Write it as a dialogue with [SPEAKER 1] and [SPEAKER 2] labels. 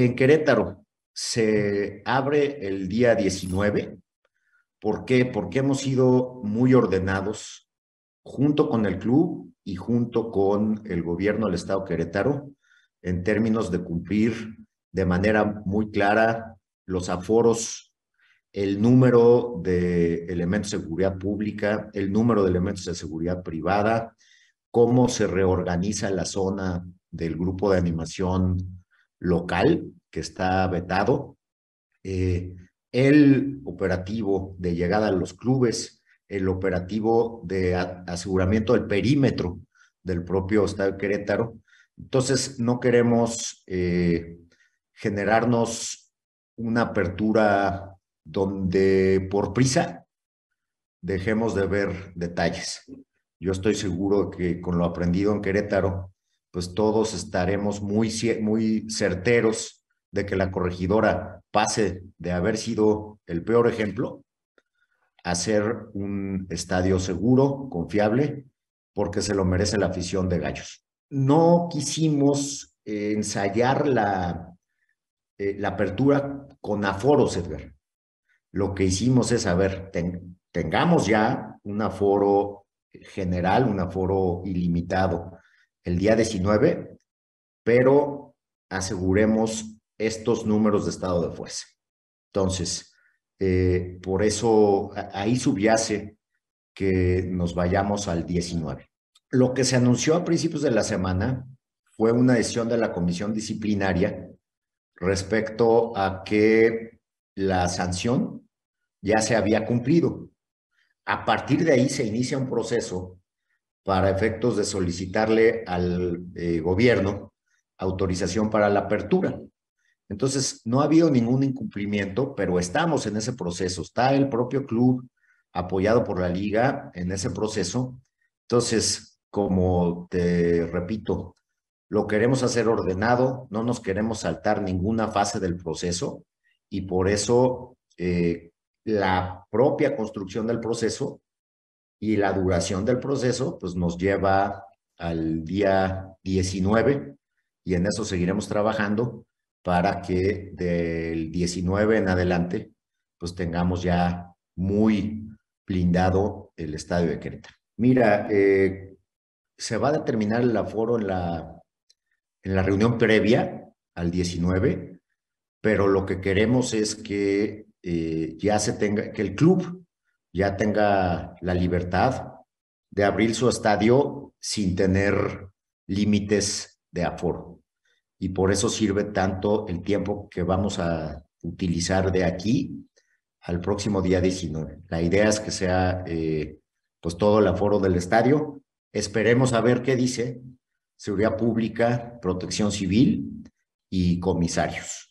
[SPEAKER 1] En Querétaro se abre el día 19. ¿Por qué? Porque hemos sido muy ordenados junto con el club y junto con el gobierno del Estado Querétaro en términos de cumplir de manera muy clara los aforos, el número de elementos de seguridad pública, el número de elementos de seguridad privada, cómo se reorganiza la zona del grupo de animación local que está vetado, eh, el operativo de llegada a los clubes, el operativo de aseguramiento del perímetro del propio estado Querétaro. Entonces, no queremos eh, generarnos una apertura donde por prisa dejemos de ver detalles. Yo estoy seguro que con lo aprendido en Querétaro, pues todos estaremos muy, muy certeros de que la corregidora pase de haber sido el peor ejemplo a ser un estadio seguro, confiable, porque se lo merece la afición de Gallos. No quisimos ensayar la, eh, la apertura con aforos, Edgar. Lo que hicimos es, a ver, tengamos ya un aforo general, un aforo ilimitado el día 19, pero aseguremos estos números de estado de fuerza. Entonces, eh, por eso ahí subyace que nos vayamos al 19. Lo que se anunció a principios de la semana fue una decisión de la comisión disciplinaria respecto a que la sanción ya se había cumplido. A partir de ahí se inicia un proceso para efectos de solicitarle al eh, gobierno autorización para la apertura. Entonces, no ha habido ningún incumplimiento, pero estamos en ese proceso. Está el propio club apoyado por la liga en ese proceso. Entonces, como te repito, lo queremos hacer ordenado, no nos queremos saltar ninguna fase del proceso y por eso eh, la propia construcción del proceso y la duración del proceso pues nos lleva al día 19 y en eso seguiremos trabajando para que del 19 en adelante pues tengamos ya muy blindado el estadio de Querétaro. Mira, eh, se va a determinar el aforo en la, en la reunión previa al 19, pero lo que queremos es que eh, ya se tenga, que el club ya tenga la libertad de abrir su estadio sin tener límites de aforo. Y por eso sirve tanto el tiempo que vamos a utilizar de aquí al próximo día 19. La idea es que sea eh, pues todo el aforo del estadio. Esperemos a ver qué dice Seguridad Pública, Protección Civil y comisarios.